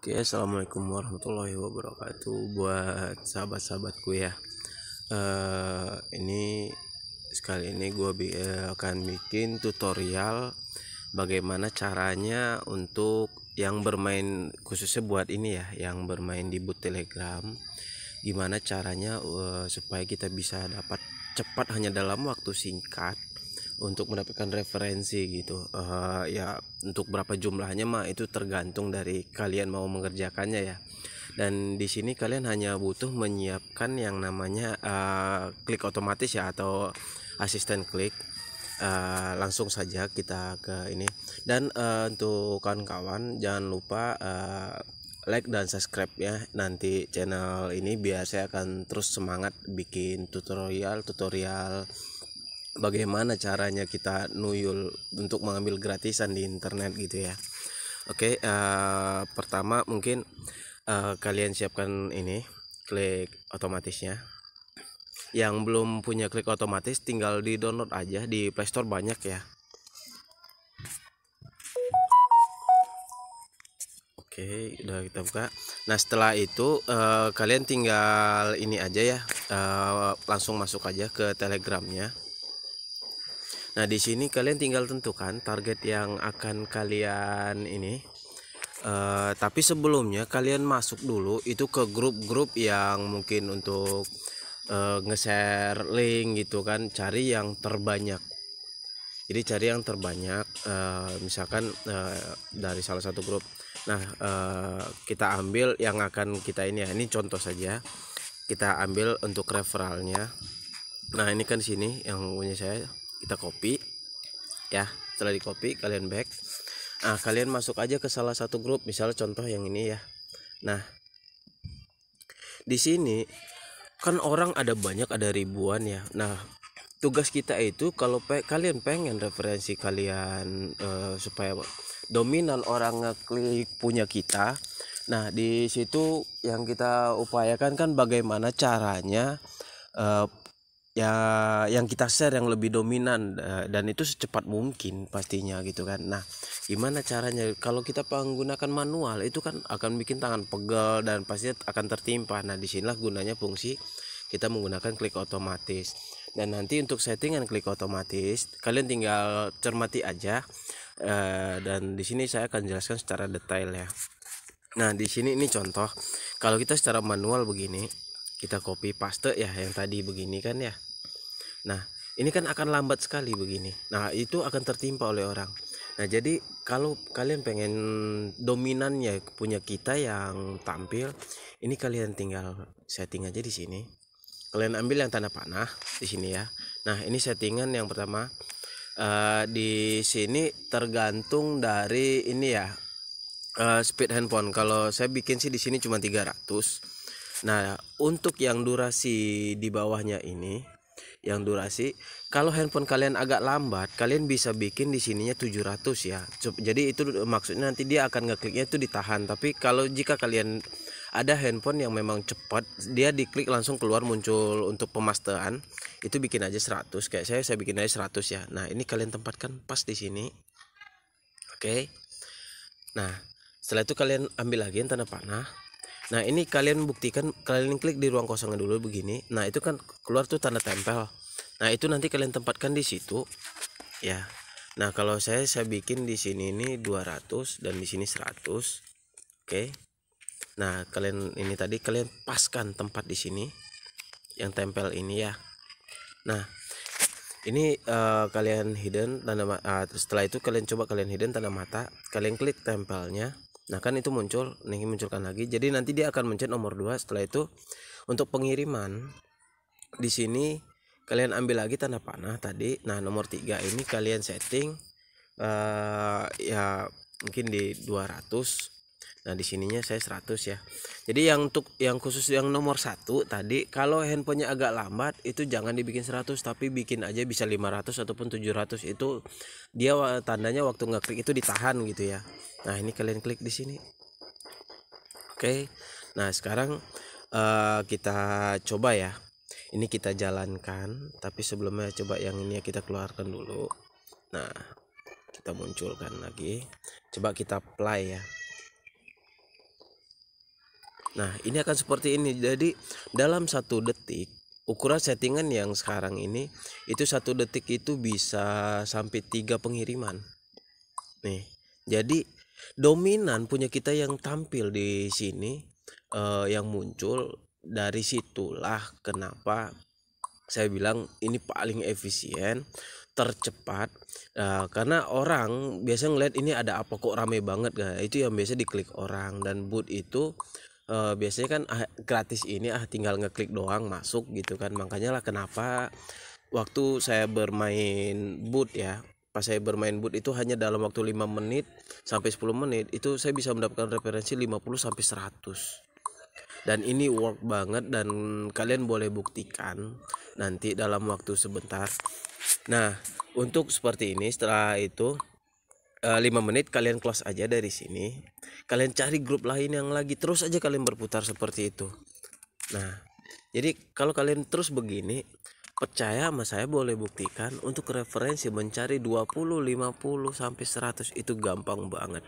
Oke, assalamualaikum warahmatullahi wabarakatuh buat sahabat-sahabatku ya. Uh, ini sekali ini gue bi eh, akan bikin tutorial bagaimana caranya untuk yang bermain khususnya buat ini ya, yang bermain di bot Telegram. Gimana caranya uh, supaya kita bisa dapat cepat hanya dalam waktu singkat untuk mendapatkan referensi gitu uh, ya untuk berapa jumlahnya mah itu tergantung dari kalian mau mengerjakannya ya dan di sini kalian hanya butuh menyiapkan yang namanya uh, klik otomatis ya atau asisten klik Uh, langsung saja kita ke ini dan uh, untuk kawan-kawan jangan lupa uh, like dan subscribe ya nanti channel ini biar akan terus semangat bikin tutorial tutorial bagaimana caranya kita nuyul untuk mengambil gratisan di internet gitu ya oke okay, uh, eh, pertama mungkin uh, kalian siapkan ini klik otomatisnya yang belum punya klik otomatis tinggal di download aja di playstore banyak ya Oke, okay, udah kita buka. Nah, setelah itu uh, kalian tinggal ini aja ya. Uh, langsung masuk aja ke Telegramnya. Nah, di sini kalian tinggal tentukan target yang akan kalian ini. Uh, tapi sebelumnya kalian masuk dulu itu ke grup-grup yang mungkin untuk uh, nge-share link gitu kan, cari yang terbanyak. Jadi cari yang terbanyak uh, misalkan uh, dari salah satu grup. Nah, uh, kita ambil yang akan kita ini ya. Ini contoh saja. Kita ambil untuk referralnya. Nah, ini kan sini yang punya saya kita copy ya setelah di copy kalian back nah kalian masuk aja ke salah satu grup misalnya contoh yang ini ya nah di sini kan orang ada banyak ada ribuan ya nah tugas kita itu kalau pe kalian pengen referensi kalian uh, supaya dominan orang ngeklik punya kita nah di situ yang kita upayakan kan bagaimana caranya uh, ya yang kita share yang lebih dominan eh, dan itu secepat mungkin pastinya gitu kan nah gimana caranya kalau kita menggunakan manual itu kan akan bikin tangan pegal dan pasti akan tertimpa nah disinilah gunanya fungsi kita menggunakan klik otomatis dan nanti untuk settingan klik otomatis kalian tinggal cermati aja eh, dan di sini saya akan jelaskan secara detail ya nah di sini ini contoh kalau kita secara manual begini kita copy paste ya yang tadi begini kan ya Nah, ini kan akan lambat sekali begini. Nah, itu akan tertimpa oleh orang. Nah, jadi kalau kalian pengen dominannya punya kita yang tampil, ini kalian tinggal setting aja di sini. Kalian ambil yang tanda panah di sini ya. Nah, ini settingan yang pertama. Uh, di sini tergantung dari ini ya uh, speed handphone. Kalau saya bikin sih di sini cuma 300. Nah, untuk yang durasi di bawahnya ini yang durasi. Kalau handphone kalian agak lambat, kalian bisa bikin di sininya 700 ya. Jadi itu maksudnya nanti dia akan ngekliknya itu ditahan. Tapi kalau jika kalian ada handphone yang memang cepat, dia diklik langsung keluar muncul untuk pemasteran. Itu bikin aja 100 kayak saya saya bikin aja 100 ya. Nah, ini kalian tempatkan pas di sini. Oke. Okay. Nah, setelah itu kalian ambil lagi yang tanda panah Nah ini kalian buktikan kalian klik di ruang kosongnya dulu begini. Nah itu kan keluar tuh tanda tempel. Nah itu nanti kalian tempatkan di situ ya. Nah kalau saya saya bikin di sini ini 200 dan di sini 100. Oke. Okay. Nah kalian ini tadi kalian paskan tempat di sini yang tempel ini ya. Nah ini uh, kalian hidden tanda uh, setelah itu kalian coba kalian hidden tanda mata kalian klik tempelnya Nah kan itu muncul, nih munculkan lagi. Jadi nanti dia akan mencet nomor 2 setelah itu untuk pengiriman di sini kalian ambil lagi tanda panah tadi. Nah, nomor 3 ini kalian setting uh, ya mungkin di 200 Nah, di sininya saya 100 ya. Jadi yang untuk yang khusus yang nomor satu tadi kalau handphonenya agak lambat itu jangan dibikin 100 tapi bikin aja bisa 500 ataupun 700 itu dia tandanya waktu ngeklik itu ditahan gitu ya. Nah, ini kalian klik di sini. Oke. Nah, sekarang uh, kita coba ya. Ini kita jalankan tapi sebelumnya coba yang ini ya, kita keluarkan dulu. Nah, kita munculkan lagi. Coba kita play ya. Nah, ini akan seperti ini. Jadi, dalam satu detik, ukuran settingan yang sekarang ini itu satu detik itu bisa sampai tiga pengiriman. Nih, jadi dominan punya kita yang tampil di sini, eh, yang muncul dari situlah kenapa saya bilang ini paling efisien tercepat nah, karena orang biasanya ngeliat ini ada apa kok rame banget gak itu yang biasa diklik orang dan boot itu uh, biasanya kan ah, gratis ini ah tinggal ngeklik doang masuk gitu kan makanya lah kenapa waktu saya bermain boot ya pas saya bermain boot itu hanya dalam waktu 5 menit sampai 10 menit itu saya bisa mendapatkan referensi 50 sampai 100 dan ini work banget dan kalian boleh buktikan nanti dalam waktu sebentar nah untuk seperti ini setelah itu 5 eh, menit kalian close aja dari sini kalian cari grup lain yang lagi terus aja kalian berputar seperti itu nah jadi kalau kalian terus begini percaya sama saya boleh buktikan untuk referensi mencari 20 50 sampai 100 itu gampang banget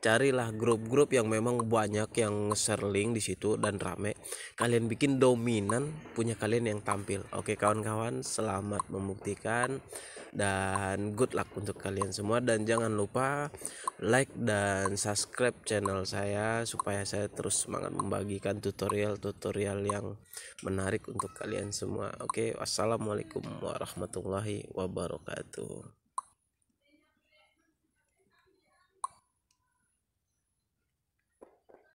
carilah grup-grup yang memang banyak yang share link di situ dan rame kalian bikin dominan punya kalian yang tampil oke kawan-kawan selamat membuktikan dan good luck untuk kalian semua dan jangan lupa like dan subscribe channel saya supaya saya terus semangat membagikan tutorial-tutorial yang menarik untuk kalian semua oke wassalamualaikum warahmatullahi wabarakatuh